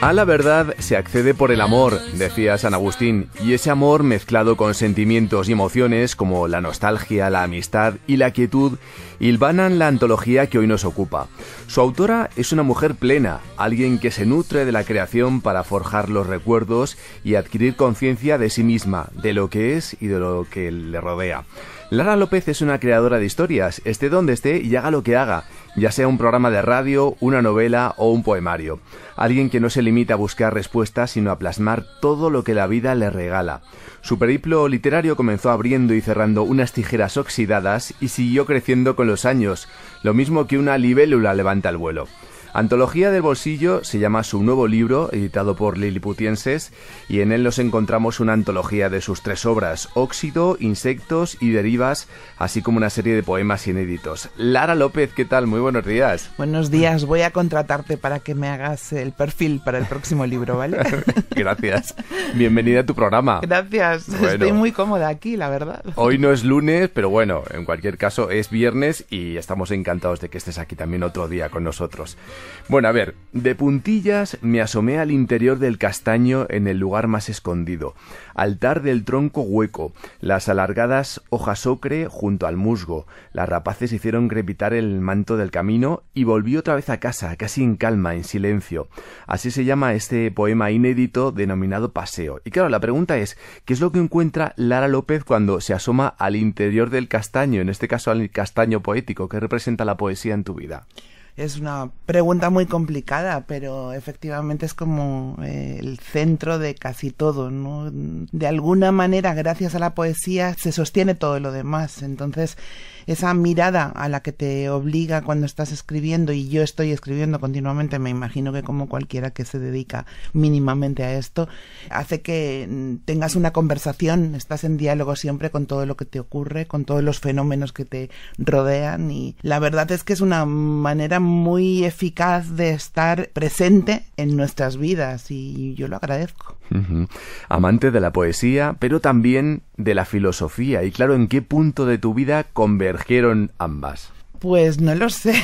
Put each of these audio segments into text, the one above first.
A la verdad se accede por el amor, decía San Agustín, y ese amor mezclado con sentimientos y emociones como la nostalgia, la amistad y la quietud, hilvanan la antología que hoy nos ocupa. Su autora es una mujer plena, alguien que se nutre de la creación para forjar los recuerdos y adquirir conciencia de sí misma, de lo que es y de lo que le rodea. Lara López es una creadora de historias, esté donde esté y haga lo que haga, ya sea un programa de radio, una novela o un poemario. Alguien que no se limita a buscar respuestas, sino a plasmar todo lo que la vida le regala. Su periplo literario comenzó abriendo y cerrando unas tijeras oxidadas y siguió creciendo con los años, lo mismo que una libélula levanta el vuelo. Antología del Bolsillo se llama su nuevo libro, editado por Liliputienses, y en él nos encontramos una antología de sus tres obras, Óxido, Insectos y Derivas, así como una serie de poemas inéditos. Lara López, ¿qué tal? Muy buenos días. Buenos días, voy a contratarte para que me hagas el perfil para el próximo libro, ¿vale? Gracias. Bienvenida a tu programa. Gracias, estoy muy cómoda aquí, la verdad. Hoy no es lunes, pero bueno, en cualquier caso es viernes y estamos encantados de que estés aquí también otro día con nosotros. Bueno, a ver, de puntillas me asomé al interior del castaño en el lugar más escondido, altar del tronco hueco, las alargadas hojas ocre junto al musgo, las rapaces hicieron crepitar el manto del camino y volví otra vez a casa, casi en calma, en silencio. Así se llama este poema inédito denominado Paseo. Y claro, la pregunta es, ¿qué es lo que encuentra Lara López cuando se asoma al interior del castaño, en este caso al castaño poético, que representa la poesía en tu vida? es una pregunta muy complicada, pero efectivamente es como eh, el centro de casi todo, De alguna manera, gracias a la poesía, se sostiene todo lo demás. Entonces, esa mirada a la que te obliga cuando estás escribiendo, y yo estoy escribiendo continuamente, me imagino que como cualquiera que se dedica mínimamente a esto, hace que mm, tengas una conversación, estás en diálogo siempre con todo lo que te ocurre, con todos los fenómenos que te rodean, y la verdad es que es una manera muy eficaz de estar presente en nuestras vidas, y yo lo agradezco. Amante de la poesía, pero también de la filosofía. Y claro, ¿en qué punto de tu vida convergieron ambas? Pues no lo sé.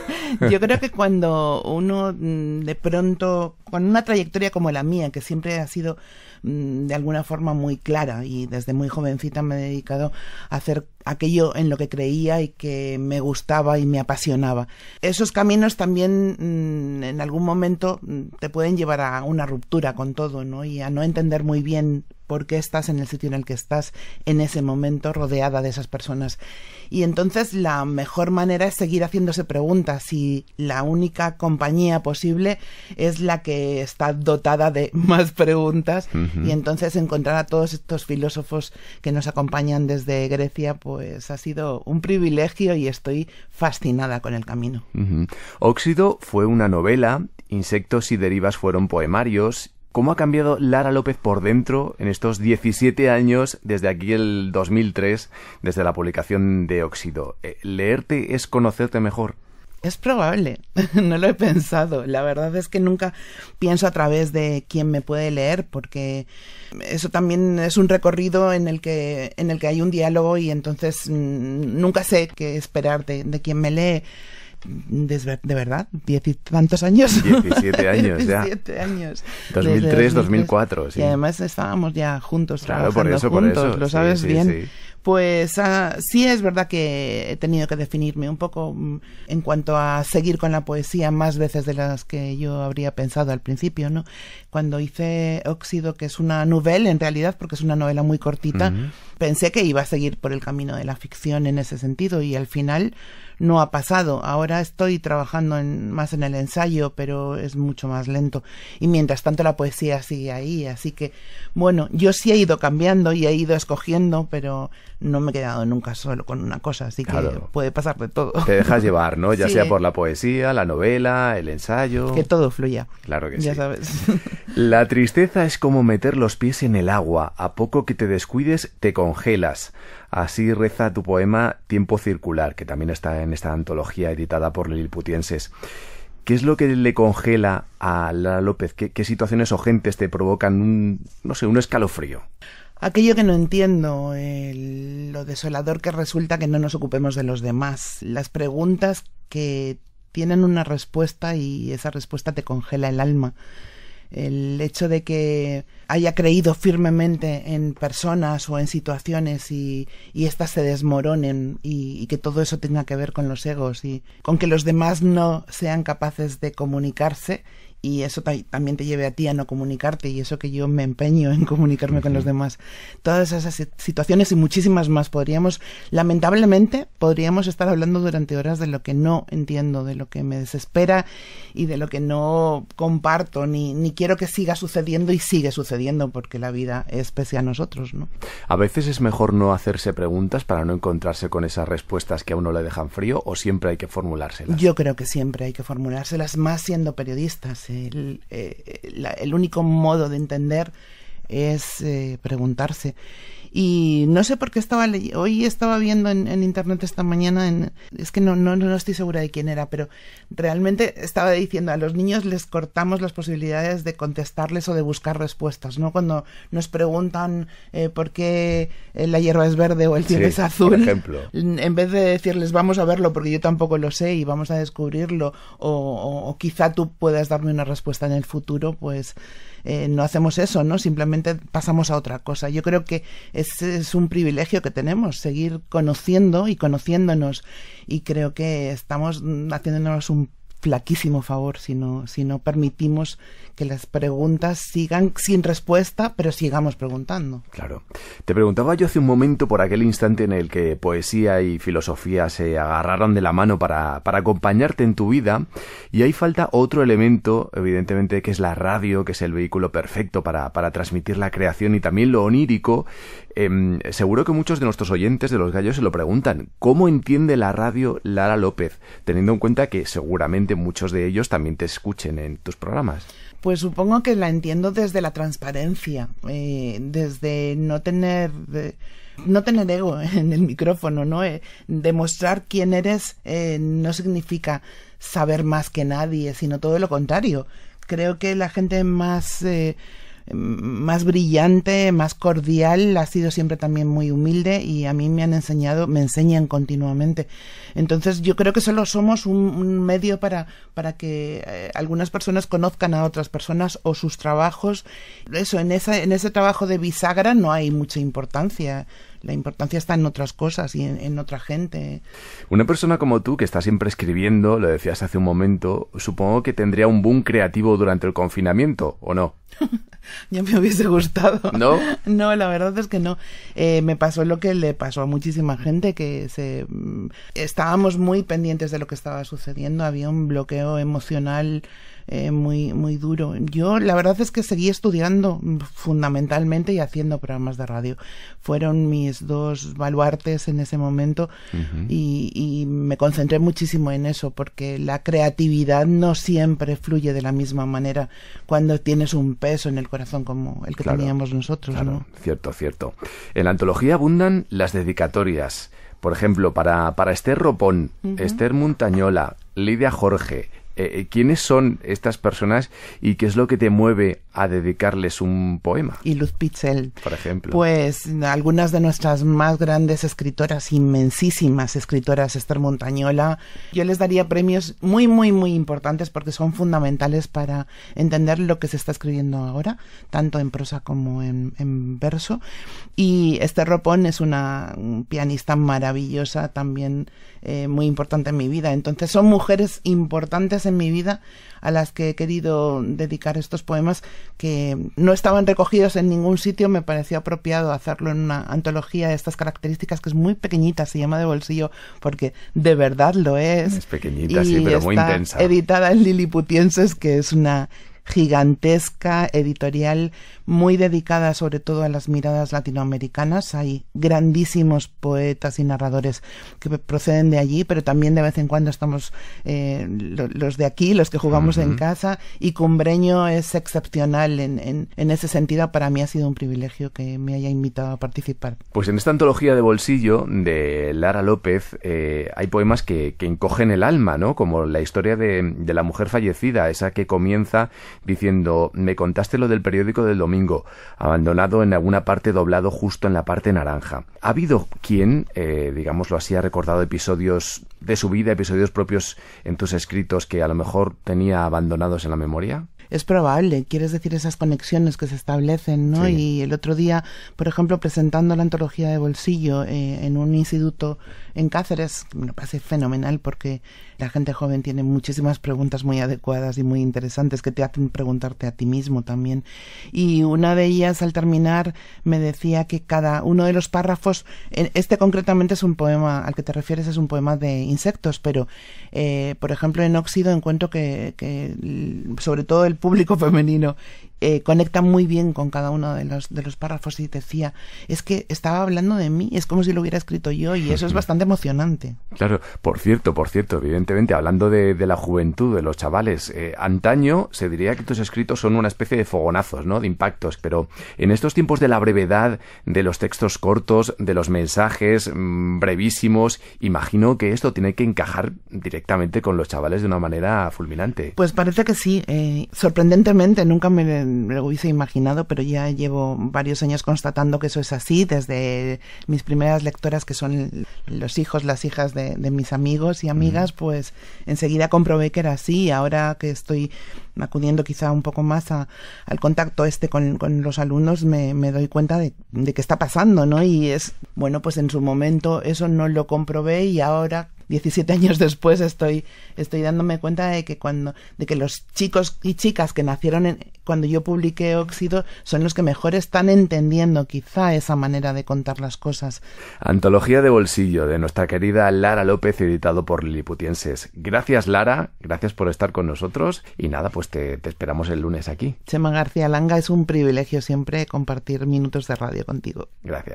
Yo creo que cuando uno mm, de pronto, con una trayectoria como la mía, que siempre ha sido mm, de alguna forma muy clara y desde muy jovencita me he dedicado a hacer aquello en lo que creía y que me gustaba y me apasionaba. Esos caminos también mm, en algún momento mm, te pueden llevar a una ruptura con todo, ¿no? Y a no entender muy bien por qué estás en el sitio en el que estás en ese momento rodeada de esas personas. Y entonces la mejor manera es seguir haciéndose preguntas y la única compañía posible es la que está dotada de más preguntas y entonces encontrar a todos estos filósofos que nos acompañan desde Grecia, pues ha sido un privilegio y estoy fascinada con el camino. Óxido fue una novela, Insectos y Derivas fueron poemarios. ¿Cómo ha cambiado Lara López por dentro en estos 17 años, desde aquí el 2003, desde la publicación de Óxido? Eh, ¿Leerte es conocerte mejor? Es probable, no lo he pensado. La verdad es que nunca pienso a través de quién me puede leer, porque eso también es un recorrido en el que, en el que hay un diálogo y entonces mm, nunca sé qué esperar de, de quién me lee. de verdad, diez y tantos años. Diecisiete años ya. Diecisiete años. 2003, mil 2004, sí. Y además estábamos ya juntos, trabajando por eso, lo sabes bien pues ah, sí es verdad que he tenido que definirme un poco mm, en cuanto a seguir con la poesía más veces de las que yo habría pensado al principio, ¿no? Cuando hice Óxido, que es una novela en realidad, porque es una novela muy cortita, pensé que iba a seguir por el camino de la ficción en ese sentido y al final no ha pasado. Ahora estoy trabajando más en el ensayo, pero es mucho más lento. Y mientras tanto la poesía sigue ahí. Así que, bueno, yo sí he ido cambiando y he ido escogiendo, pero no me he quedado nunca solo con una cosa. Así que puede pasar de todo. Te dejas llevar, ¿no? Ya sea por la poesía, la novela, el ensayo. Que todo fluya. Claro que sí. Ya sabes. La tristeza es como meter los pies en el agua. A poco que te descuides, te congelas. Así reza tu poema Tiempo Circular, que también está en esta antología editada por Liliputienses. ¿Qué es lo que le congela a Lara López? ¿Qué, situaciones o gentes te provocan un, no sé, un escalofrío? Aquello que no entiendo, eh, lo desolador que resulta que no nos ocupemos de los demás, las preguntas que tienen una respuesta y esa respuesta te congela el alma el hecho de que haya creído firmemente en personas o en situaciones y, éstas se desmoronen y, y, que todo eso tenga que ver con los egos y con que los demás no sean capaces de comunicarse y eso también te lleve a ti a no comunicarte y eso que yo me empeño en comunicarme con los demás. Todas esas situaciones y muchísimas más podríamos, lamentablemente, podríamos estar hablando durante horas de lo que no entiendo, de lo que me desespera y de lo que no comparto ni, ni quiero que siga sucediendo y sigue sucediendo porque la vida es pese a nosotros, ¿no? A veces es mejor no hacerse preguntas para no encontrarse con esas respuestas que a uno le dejan frío o siempre hay que formulárselas. Yo creo que siempre hay que formulárselas más siendo periodistas el, eh, el único modo de entender es eh, preguntarse y no sé por qué estaba hoy estaba viendo en, internet esta mañana, es que no, no, no estoy segura de quién era, pero realmente estaba diciendo a los niños les cortamos las posibilidades de contestarles o de buscar respuestas, ¿no? Cuando nos preguntan eh, por qué eh, la hierba es verde o el cielo es azul, ejemplo. en vez de decirles vamos a verlo porque yo tampoco lo sé y vamos a descubrirlo o, o quizá tú puedas darme una respuesta en el futuro, pues... Eh, no hacemos eso, ¿no? Simplemente pasamos a otra cosa. Yo creo que es un privilegio que tenemos, seguir conociendo y conociéndonos. Y creo que estamos haciéndonos un flaquísimo favor si no, si no permitimos que las preguntas sigan sin respuesta, pero sigamos preguntando. Claro. Te preguntaba yo hace un momento por aquel instante en el que poesía y filosofía se agarraron de la mano para, acompañarte en tu vida, y ahí falta otro elemento, evidentemente, que es la radio, que es el vehículo perfecto para, transmitir la creación y también lo onírico. Em, seguro que muchos de nuestros oyentes de los gallos se lo preguntan, ¿cómo entiende la radio Lara López? Teniendo en cuenta que seguramente muchos de ellos también te escuchen en tus programas. Pues supongo que la entiendo desde la transparencia, eh, desde no tener... no tener ego en el micrófono, ¿no? Eh, demostrar quién eres eh, no significa saber más que nadie, sino todo lo contrario. Creo que la gente más más brillante, más cordial, ha sido siempre también muy humilde y a mí me han enseñado, me enseñan continuamente. Entonces yo creo que solo somos un, medio para, para que eh, algunas personas conozcan a otras personas o sus trabajos. Eso, en ese, en ese trabajo de bisagra no hay mucha importancia. La importancia está en otras cosas y en, en otra gente. Una persona como tú, que está siempre escribiendo, lo decías hace un momento, supongo que tendría un boom creativo durante el confinamiento, ¿o no? ya me hubiese gustado. ¿No? No, la verdad es que no. Eh, me pasó lo que le pasó a muchísima gente, que se mm, estábamos muy pendientes de lo que estaba sucediendo, había un bloqueo emocional eh, muy, muy duro. Yo la verdad es que seguí estudiando fundamentalmente y haciendo programas de radio. Fueron mis dos baluartes en ese momento y, me concentré muchísimo en eso porque la creatividad no siempre fluye de la misma manera cuando tienes un peso en el corazón como el que teníamos nosotros. ¿no? Cierto, cierto. En la antología abundan las dedicatorias. Por ejemplo, para, para Esther Ropón, Esther Montañola, Lidia Jorge, eh, eh, quiénes son estas personas y qué es lo que te mueve a dedicarles un poema. Y Luz Pitzel. Por ejemplo. Pues algunas de nuestras más grandes escritoras, inmensísimas escritoras, Esther Montañola, yo les daría premios muy, muy, muy importantes porque son fundamentales para entender lo que se está escribiendo ahora, tanto en prosa como en, verso. Y Esther Ropón es una pianista maravillosa, también eh, muy importante en mi vida. Entonces son mujeres importantes en mi vida a las que he querido dedicar estos poemas que no estaban recogidos en ningún sitio, me pareció apropiado hacerlo en una antología de estas características que es muy pequeñita, se llama de bolsillo porque de verdad lo es. Es pequeñita, sí, pero muy intensa. Editada en Liliputienses, que es una gigantesca editorial muy dedicada sobre todo a las miradas latinoamericanas. Hay grandísimos poetas y narradores que proceden de allí, pero también de vez en cuando estamos eh, los de aquí, los que jugamos en casa, y Cumbreño es excepcional en, en, ese sentido. Para mí ha sido un privilegio que me haya invitado a participar. Pues en esta antología de bolsillo de Lara López eh, hay poemas que, encogen el alma, ¿no? Como la historia de la mujer fallecida, esa que comienza diciendo, me contaste lo del periódico del domingo, abandonado en alguna parte doblado justo en la parte naranja. Ha habido quien, eh, digámoslo así, ha recordado episodios de su vida, episodios propios en tus escritos que a lo mejor tenía abandonados en la memoria? Es probable, quieres decir esas conexiones que se establecen, ¿no? Y el otro día, por ejemplo, presentando la antología de bolsillo eh, en un instituto en Cáceres, me parece fenomenal porque la gente joven tiene muchísimas preguntas muy adecuadas y muy interesantes que te hacen preguntarte a ti mismo también. Y una de ellas al terminar me decía que cada uno de los párrafos, este concretamente es un poema al que te refieres, es un poema de insectos, pero eh, por ejemplo en Óxido encuentro que sobre todo el público femenino eh, conecta muy bien con cada uno de los, de los párrafos y decía, es que estaba hablando de mí, es como si lo hubiera escrito yo y eso es bastante emocionante. Claro, por cierto, por cierto, evidentemente, hablando de, la juventud, de los chavales, eh, antaño se diría que tus escritos son una especie de fogonazos, ¿no? De impactos, pero en estos tiempos de la brevedad, de los textos cortos, de los mensajes mm, brevísimos, imagino que esto tiene que encajar directamente con los chavales de una manera fulminante. Pues parece que sí, eh, sorprendentemente, nunca me lo hubiese imaginado, pero ya llevo varios años constatando que eso es así, desde mis primeras lectoras, que son los hijos, las hijas de, mis amigos y amigas, pues enseguida comprobé que era así. Ahora que estoy acudiendo quizá un poco más al contacto este con, los alumnos, me, doy cuenta de, qué está pasando, ¿no? Y es, bueno, pues en su momento eso no lo comprobé y ahora 17 años después estoy, estoy dándome cuenta de que cuando, de que los chicos y chicas que nacieron cuando yo publiqué Óxido son los que mejor están entendiendo quizá esa manera de contar las cosas. Antología de bolsillo de nuestra querida Lara López, editado por Liliputienses. Gracias Lara, gracias por estar con nosotros y nada, pues te, te esperamos el lunes aquí. Chema García Langa, es un privilegio siempre compartir minutos de radio contigo. Gracias.